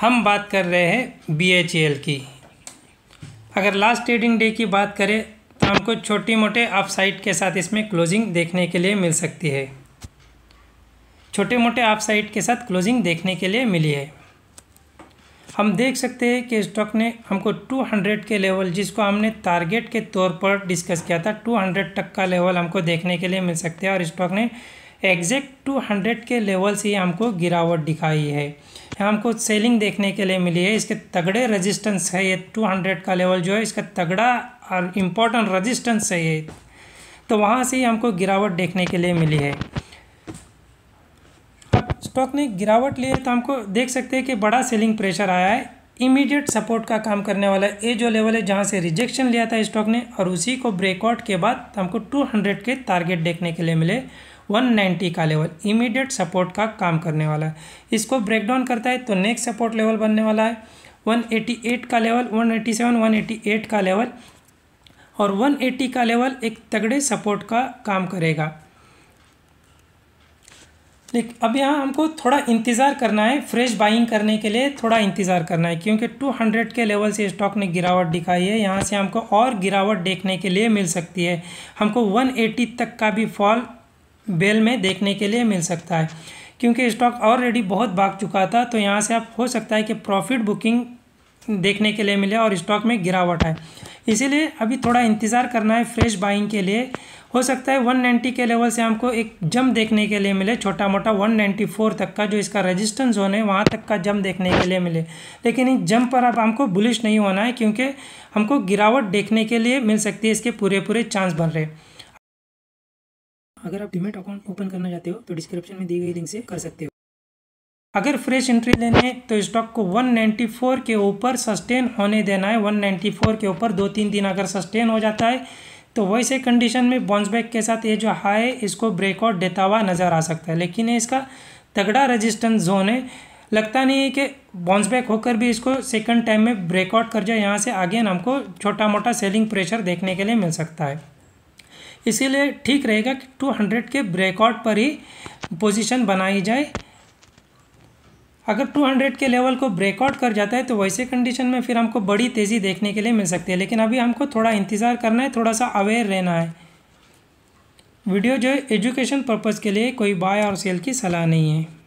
हम बात कर रहे हैं बी एच एल की अगर लास्ट ट्रेडिंग डे की बात करें तो हमको छोटी मोटे ऑफसाइट के साथ इसमें क्लोजिंग देखने के लिए मिल सकती है छोटे मोटे ऑफसाइट के साथ क्लोजिंग देखने के लिए मिली है हम देख सकते हैं कि स्टॉक ने हमको 200 के लेवल जिसको हमने टारगेट के तौर पर डिस्कस किया था 200 तक का लेवल हमको देखने के लिए मिल सकता है और स्टॉक ने एग्जैक्ट 200 के लेवल से हमको गिरावट दिखाई है हमको सेलिंग देखने के लिए मिली है इसके तगड़े रजिस्टेंस है ये 200 का लेवल जो है इसका तगड़ा और इम्पोर्टेंट रजिस्टेंस है ये तो वहाँ से ही हमको गिरावट देखने के लिए मिली है अब स्टॉक ने गिरावट लिए तो हमको देख सकते हैं कि बड़ा सेलिंग प्रेशर आया है इमीडिएट सपोर्ट का काम करने वाला है ये जो लेवल है जहाँ से रिजेक्शन लिया था स्टॉक ने और उसी को ब्रेकआउट के बाद हमको 200 के टारगेट देखने के लिए मिले 190 का लेवल इमीडिएट सपोर्ट का काम करने वाला है इसको ब्रेकडाउन करता है तो नेक्स्ट सपोर्ट लेवल बनने वाला है 188 का लेवल 187 188 का लेवल और 180 का लेवल एक तगड़े सपोर्ट का काम करेगा देख अब यहाँ हमको थोड़ा इंतज़ार करना है फ्रेश बाइंग करने के लिए थोड़ा इंतज़ार करना है क्योंकि 200 के लेवल से स्टॉक ने गिरावट दिखाई है यहाँ से हमको और गिरावट देखने के लिए मिल सकती है हमको 180 तक का भी फॉल बेल में देखने के लिए मिल सकता है क्योंकि स्टॉक ऑलरेडी बहुत भाग चुका था तो यहाँ से आप हो सकता है कि प्रॉफिट बुकिंग देखने के लिए मिले और स्टॉक में गिरावट आए इसीलिए अभी थोड़ा इंतज़ार करना है फ्रेश बाइंग के लिए हो सकता है 190 के लेवल से हमको एक जम देखने के लिए मिले छोटा मोटा 194 तक का जो इसका रेजिस्टेंस जोन है वहाँ तक का जम देखने के लिए मिले लेकिन इस जम पर अब हमको बुलिश नहीं होना है क्योंकि हमको गिरावट देखने के लिए मिल सकती है इसके पूरे पूरे चांस बन रहे अगर आप डिमेट अकाउंट ओपन करना चाहते हो तो डिस्क्रिप्शन में दी गई लिंक से कर सकते हो अगर फ्रेश एंट्री लेने तो स्टॉक को 194 के ऊपर सस्टेन होने देना है 194 के ऊपर दो तीन दिन अगर सस्टेन हो जाता है तो वैसे कंडीशन में बॉन्स बैक के साथ ये जो हाई है इसको ब्रेकआउट देता हुआ नज़र आ सकता है लेकिन इसका तगड़ा रेजिस्टेंस जोन है लगता नहीं है कि बॉन्स बैक होकर भी इसको सेकंड टाइम में ब्रेकआउट कर जाए यहाँ से आगे हमको छोटा मोटा सेलिंग प्रेशर देखने के लिए मिल सकता है इसीलिए ठीक रहेगा कि टू के ब्रेकआउट पर ही पोजिशन बनाई जाए अगर 200 के लेवल को ब्रेकआउट कर जाता है तो वैसे कंडीशन में फिर हमको बड़ी तेज़ी देखने के लिए मिल सकती है लेकिन अभी हमको थोड़ा इंतज़ार करना है थोड़ा सा अवेयर रहना है वीडियो जो है एजुकेशन पर्पज़ के लिए कोई बाय और सेल की सलाह नहीं है